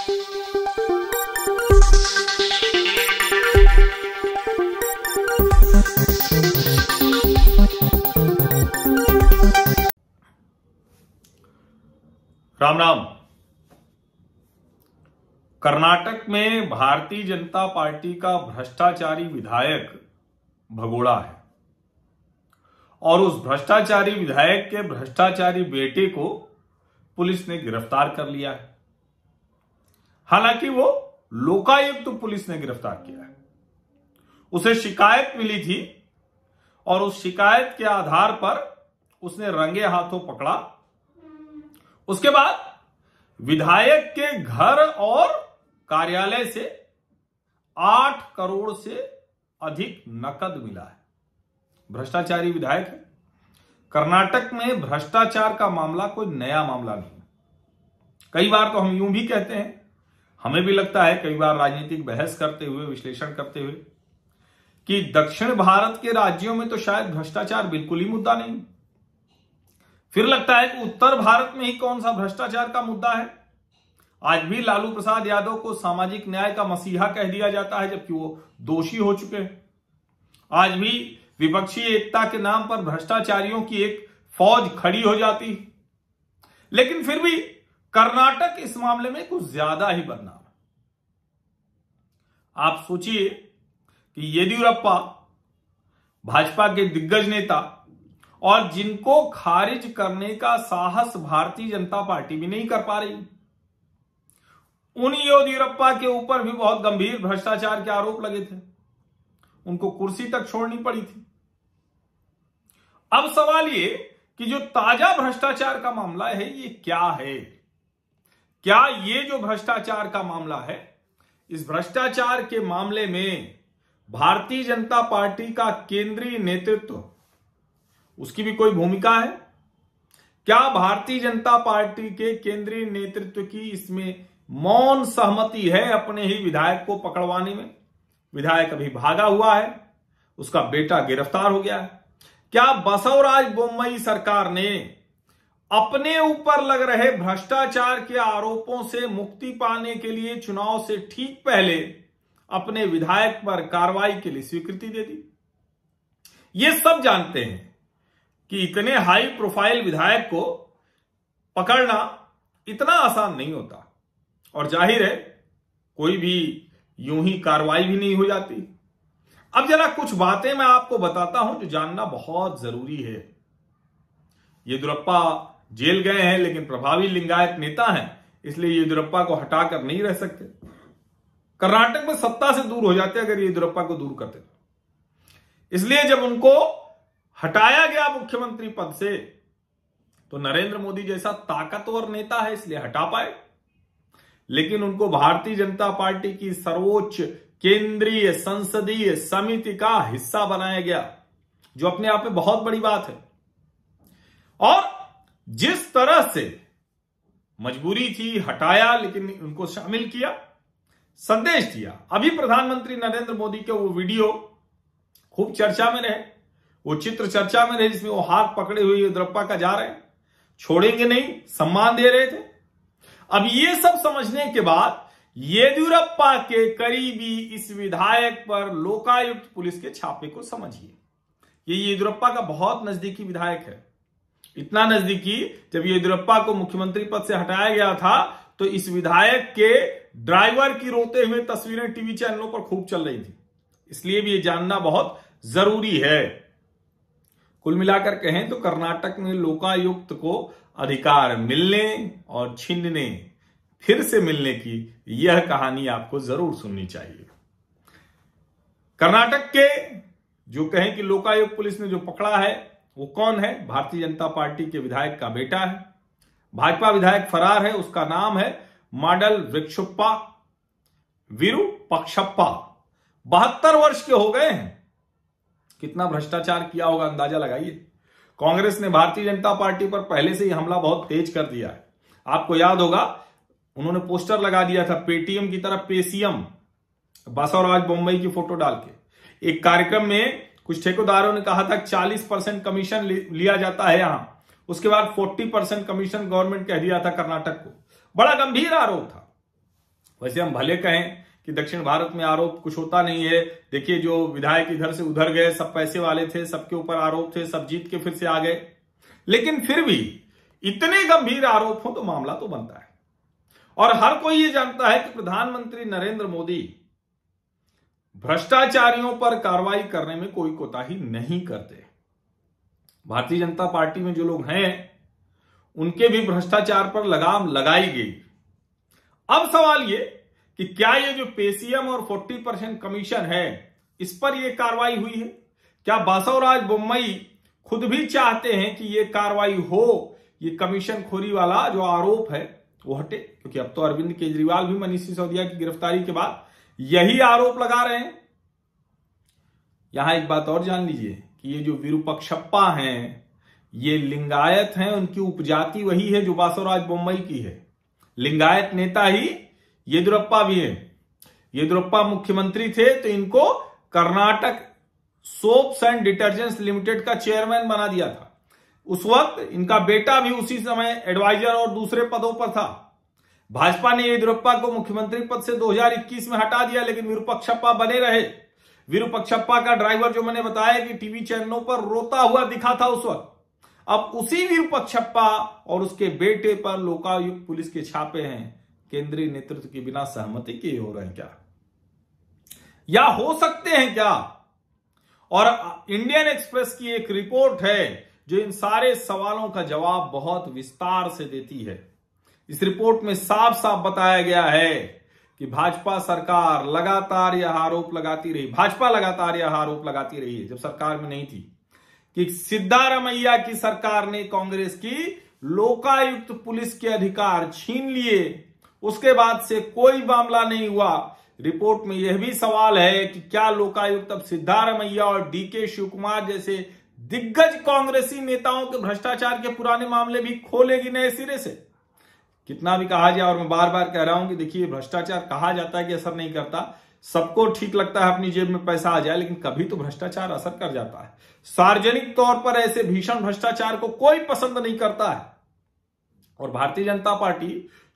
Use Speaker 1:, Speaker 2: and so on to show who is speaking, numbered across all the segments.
Speaker 1: राम राम कर्नाटक में भारतीय जनता पार्टी का भ्रष्टाचारी विधायक भगोड़ा है और उस भ्रष्टाचारी विधायक के भ्रष्टाचारी बेटे को पुलिस ने गिरफ्तार कर लिया है हालांकि वो लोकायुक्त तो पुलिस ने गिरफ्तार किया है उसे शिकायत मिली थी और उस शिकायत के आधार पर उसने रंगे हाथों पकड़ा उसके बाद विधायक के घर और कार्यालय से आठ करोड़ से अधिक नकद मिला है भ्रष्टाचारी विधायक है कर्नाटक में भ्रष्टाचार का मामला कोई नया मामला नहीं है कई बार तो हम यूं भी कहते हैं हमें भी लगता है कई बार राजनीतिक बहस करते हुए विश्लेषण करते हुए कि दक्षिण भारत के राज्यों में तो शायद भ्रष्टाचार बिल्कुल ही मुद्दा नहीं फिर लगता है कि उत्तर भारत में ही कौन सा भ्रष्टाचार का मुद्दा है आज भी लालू प्रसाद यादव को सामाजिक न्याय का मसीहा कह दिया जाता है जबकि वो दोषी हो चुके हैं आज भी विपक्षी एकता के नाम पर भ्रष्टाचारियों की एक फौज खड़ी हो जाती लेकिन फिर भी कर्नाटक इस मामले में कुछ ज्यादा ही बदनाम आप सोचिए कि येदियुरप्पा भाजपा के दिग्गज नेता और जिनको खारिज करने का साहस भारतीय जनता पार्टी भी नहीं कर पा रही उन येदियुरप्पा के ऊपर भी बहुत गंभीर भ्रष्टाचार के आरोप लगे थे उनको कुर्सी तक छोड़नी पड़ी थी अब सवाल ये कि जो ताजा भ्रष्टाचार का मामला है ये क्या है क्या ये जो भ्रष्टाचार का मामला है इस भ्रष्टाचार के मामले में भारतीय जनता पार्टी का केंद्रीय नेतृत्व उसकी भी कोई भूमिका है क्या भारतीय जनता पार्टी के केंद्रीय नेतृत्व की इसमें मौन सहमति है अपने ही विधायक को पकड़वाने में विधायक अभी भागा हुआ है उसका बेटा गिरफ्तार हो गया है क्या बसवराज बोम्बई सरकार ने अपने ऊपर लग रहे भ्रष्टाचार के आरोपों से मुक्ति पाने के लिए चुनाव से ठीक पहले अपने विधायक पर कार्रवाई के लिए स्वीकृति दे दी ये सब जानते हैं कि इतने हाई प्रोफाइल विधायक को पकड़ना इतना आसान नहीं होता और जाहिर है कोई भी यूं ही कार्रवाई भी नहीं हो जाती अब जरा कुछ बातें मैं आपको बताता हूं जो जानना बहुत जरूरी है येदुरप्पा जेल गए हैं लेकिन प्रभावी लिंगायत नेता हैं इसलिए येदुरप्पा को हटाकर नहीं रह सकते कर्नाटक में सत्ता से दूर हो जाते अगर येदुरप्पा को दूर करते इसलिए जब उनको हटाया गया मुख्यमंत्री पद से तो नरेंद्र मोदी जैसा ताकतवर नेता है इसलिए हटा पाए लेकिन उनको भारतीय जनता पार्टी की सर्वोच्च केंद्रीय संसदीय समिति का हिस्सा बनाया गया जो अपने आप में बहुत बड़ी बात है और जिस तरह से मजबूरी थी हटाया लेकिन उनको शामिल किया संदेश दिया अभी प्रधानमंत्री नरेंद्र मोदी के वो वीडियो खूब चर्चा में रहे वो चित्र चर्चा में रहे जिसमें वो हाथ पकड़े हुए द्रप्पा का जा रहे छोड़ेंगे नहीं सम्मान दे रहे थे अब ये सब समझने के बाद येदियुरप्पा के करीबी इस विधायक पर लोकायुक्त पुलिस के छापे को समझिए ये येदियुरप्पा का बहुत नजदीकी विधायक है इतना नजदीकी जब येदुरप्पा को मुख्यमंत्री पद से हटाया गया था तो इस विधायक के ड्राइवर की रोते हुए तस्वीरें टीवी चैनलों पर खूब चल रही थी इसलिए भी ये जानना बहुत जरूरी है कुल मिलाकर कहें तो कर्नाटक में लोकायुक्त को अधिकार मिलने और छीनने फिर से मिलने की यह कहानी आपको जरूर सुननी चाहिए कर्नाटक के जो कहें कि लोकायुक्त पुलिस ने जो पकड़ा है वो कौन है भारतीय जनता पार्टी के विधायक का बेटा है भाजपा विधायक फरार है उसका नाम है मॉडल वृक्षुप्पा वीरू पक्षप्पा बहत्तर वर्ष के हो गए हैं कितना भ्रष्टाचार किया होगा अंदाजा लगाइए कांग्रेस ने भारतीय जनता पार्टी पर पहले से ही हमला बहुत तेज कर दिया है आपको याद होगा उन्होंने पोस्टर लगा दिया था पेटीएम की तरफ पेसीएम बसवराज बम्बई की फोटो डाल के एक कार्यक्रम में कुछ ठेकेदारों ने कहा था चालीस परसेंट कमीशन लिया जाता है यहां उसके बाद फोर्टी परसेंट कमीशन गवर्नमेंट कह दिया था कर्नाटक को बड़ा गंभीर आरोप था वैसे हम भले कहें कि दक्षिण भारत में आरोप कुछ होता नहीं है देखिए जो विधायक इधर से उधर गए सब पैसे वाले थे सबके ऊपर आरोप थे सब जीत के फिर से आ गए लेकिन फिर भी इतने गंभीर आरोप हो तो मामला तो बनता है और हर कोई ये जानता है कि प्रधानमंत्री नरेंद्र मोदी भ्रष्टाचारियों पर कार्रवाई करने में कोई कोताही नहीं करते भारतीय जनता पार्टी में जो लोग हैं उनके भी भ्रष्टाचार पर लगाम लगाई गई अब सवाल ये कि क्या ये जो पेसीएम और 40 परसेंट कमीशन है इस पर यह कार्रवाई हुई है क्या बासवराज बोम्बई खुद भी चाहते हैं कि यह कार्रवाई हो ये कमीशन खोरी वाला जो आरोप है वो हटे क्योंकि अब तो अरविंद केजरीवाल भी मनीष सिसोदिया की गिरफ्तारी के बाद यही आरोप लगा रहे हैं यहां एक बात और जान लीजिए कि ये जो विरूपक्षप्पा हैं ये लिंगायत हैं उनकी उपजाति वही है जो बासवराज बोम्बई की है लिंगायत नेता ही येदुरप्पा भी है येदुरप्पा मुख्यमंत्री थे तो इनको Karnataka soaps and detergents limited का चेयरमैन बना दिया था उस वक्त इनका बेटा भी उसी समय एडवाइजर और दूसरे पदों पर था भाजपा ने येदुरप्पा को मुख्यमंत्री पद से 2021 में हटा दिया लेकिन विरूपक्षप्पा बने रहे विरूपक्षप्पा का ड्राइवर जो मैंने बताया कि टीवी चैनलों पर रोता हुआ दिखा था उस वक्त अब उसी विरूपक्षप्पा और उसके बेटे पर लोकायुक्त पुलिस के छापे हैं केंद्रीय नेतृत्व के बिना सहमति के हो रहे हैं क्या या हो सकते हैं क्या और इंडियन एक्सप्रेस की एक रिपोर्ट है जो इन सारे सवालों का जवाब बहुत विस्तार से देती है इस रिपोर्ट में साफ साफ बताया गया है कि भाजपा सरकार लगातार यह आरोप लगाती रही भाजपा लगातार यह आरोप लगाती रही है जब सरकार में नहीं थी कि सिद्धारमैया की सरकार ने कांग्रेस की लोकायुक्त पुलिस के अधिकार छीन लिए उसके बाद से कोई मामला नहीं हुआ रिपोर्ट में यह भी सवाल है कि क्या लोकायुक्त अब सिद्धारमैया और डीके शिवकुमार जैसे दिग्गज कांग्रेसी नेताओं के भ्रष्टाचार के पुराने मामले भी खोलेगी नए सिरे से कितना भी कहा जाए और मैं बार बार कह रहा हूं कि देखिए भ्रष्टाचार कहा जाता है कि असर नहीं करता सबको ठीक लगता है अपनी जेब में पैसा आ जाए लेकिन कभी तो भ्रष्टाचार असर कर जाता है सार्वजनिक तौर पर ऐसे भीषण भ्रष्टाचार को कोई पसंद नहीं करता है और भारतीय जनता पार्टी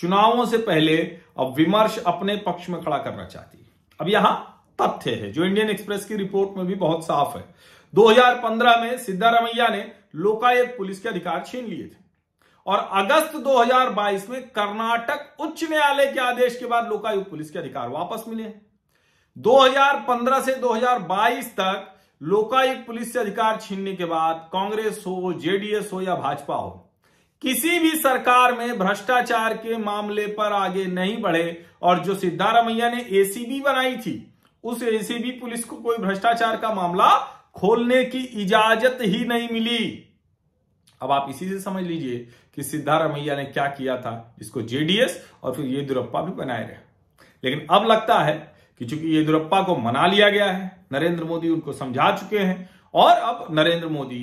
Speaker 1: चुनावों से पहले अब विमर्श अपने पक्ष में खड़ा करना चाहती है अब यहां तथ्य है जो इंडियन एक्सप्रेस की रिपोर्ट में भी बहुत साफ है 2015 में सिद्धारमैया ने लोकायुक्त पुलिस के अधिकार छीन लिए थे और अगस्त 2022 में कर्नाटक उच्च न्यायालय के आदेश के बाद लोकायुक्त पुलिस के अधिकार वापस मिले 2015 से 2022 तक लोकायुक्त पुलिस से अधिकार छीनने के बाद कांग्रेस हो जेडीएस हो या भाजपा हो किसी भी सरकार में भ्रष्टाचार के मामले पर आगे नहीं बढ़े और जो सिद्धारमैया ने एसीबी बनाई थी उस एसीबी पुलिस को कोई भ्रष्टाचार का मामला खोलने की इजाजत ही नहीं मिली अब आप इसी से समझ लीजिए कि सिद्धारमैया ने क्या किया था जिसको जेडीएस और फिर येदुरप्पा भी बनाए रहे लेकिन अब लगता है कि चूंकि येदुरप्पा को मना लिया गया है नरेंद्र मोदी उनको समझा चुके हैं और अब नरेंद्र मोदी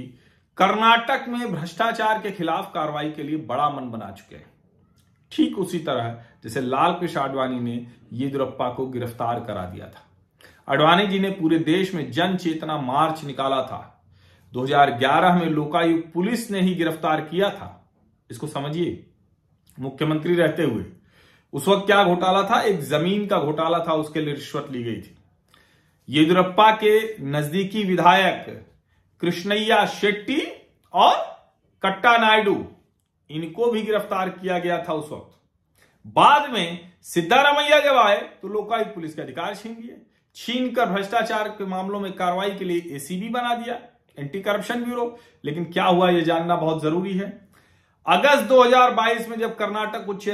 Speaker 1: कर्नाटक में भ्रष्टाचार के खिलाफ कार्रवाई के लिए बड़ा मन बना चुके हैं ठीक उसी तरह जैसे लाल कृष्ण आडवाणी ने येदुरप्पा को गिरफ्तार करा दिया था आडवाणी जी ने पूरे देश में जन चेतना मार्च निकाला था 2011 में लोकायुक्त पुलिस ने ही गिरफ्तार किया था इसको समझिए मुख्यमंत्री रहते हुए उस वक्त क्या घोटाला था एक जमीन का घोटाला था उसके लिए रिश्वत ली गई थी येदुरप्पा के नजदीकी विधायक कृष्णैया शेट्टी और कट्टा नायडू इनको भी गिरफ्तार किया गया था उस वक्त बाद में सिद्धारामैया जब आए तो लोकायुक्त पुलिस के अधिकार छीन लिए छीन कर भ्रष्टाचार के मामलों में कार्रवाई के लिए एसीबी बना दिया एंटी करप्शन ब्यूरो लेकिन क्या हुआ यह जानना बहुत जरूरी है अगस्त 2022 में जब कर्नाटक उच्च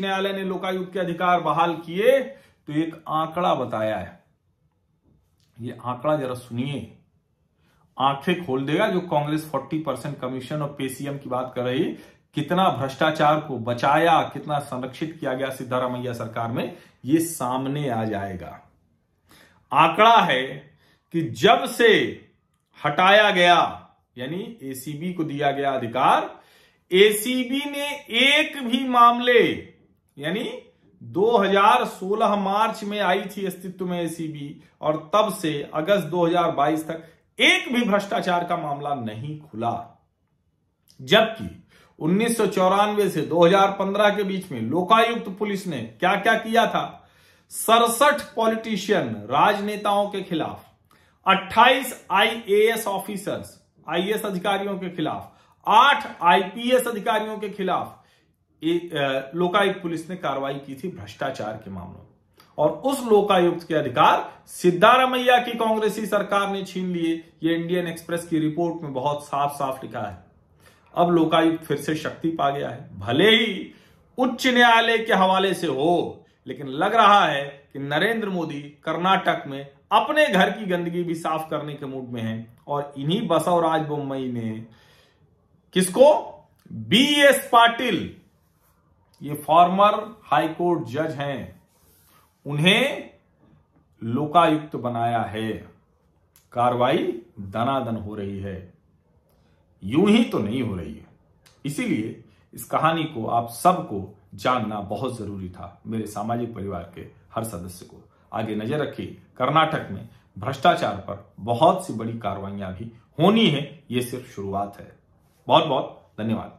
Speaker 1: न्यायालय ने लोकायुक्त के अधिकार बहाल किए तो एक आंकड़ा बताया है ये आंकड़ा जरा सुनिए आंखें खोल देगा जो कांग्रेस 40 परसेंट कमीशन और पेसीएम की बात कर रही कितना भ्रष्टाचार को बचाया कितना संरक्षित किया गया सिद्धारामैया सरकार में ये सामने आ जाएगा आंकड़ा है कि जब से हटाया गया यानी एसीबी को दिया गया अधिकार एसीबी ने एक भी मामले यानी 2016 मार्च में आई थी अस्तित्व में एसीबी और तब से अगस्त 2022 तक एक भी भ्रष्टाचार का मामला नहीं खुला जबकि उन्नीस से 2015 के बीच में लोकायुक्त पुलिस ने क्या क्या किया था सड़सठ पॉलिटिशियन राजनेताओं के खिलाफ 28 आईएएस ऑफिसर्स आईएएस अधिकारियों के खिलाफ आठ आईपीएस अधिकारियों के खिलाफ लोकायुक्त पुलिस ने कार्रवाई की थी भ्रष्टाचार के मामलों और उस लोकायुक्त के अधिकार सिद्धारमैया की कांग्रेसी सरकार ने छीन लिए ये इंडियन एक्सप्रेस की रिपोर्ट में बहुत साफ साफ लिखा है अब लोकायुक्त फिर से शक्ति पा गया है भले ही उच्च न्यायालय के हवाले से हो लेकिन लग रहा है कि नरेंद्र मोदी कर्नाटक में अपने घर की गंदगी भी साफ करने के मूड में हैं और इन्हीं बसवराज बोम्बई ने किसको बी एस पाटिल ये फॉर्मर हाईकोर्ट जज हैं उन्हें लोकायुक्त बनाया है कार्रवाई दनादन हो रही है यूं ही तो नहीं हो रही है इसीलिए इस कहानी को आप सबको जानना बहुत जरूरी था मेरे सामाजिक परिवार के हर सदस्य को आगे नजर रखिए कर्नाटक में भ्रष्टाचार पर बहुत सी बड़ी कार्रवाइयां भी होनी है ये सिर्फ शुरुआत है बहुत बहुत धन्यवाद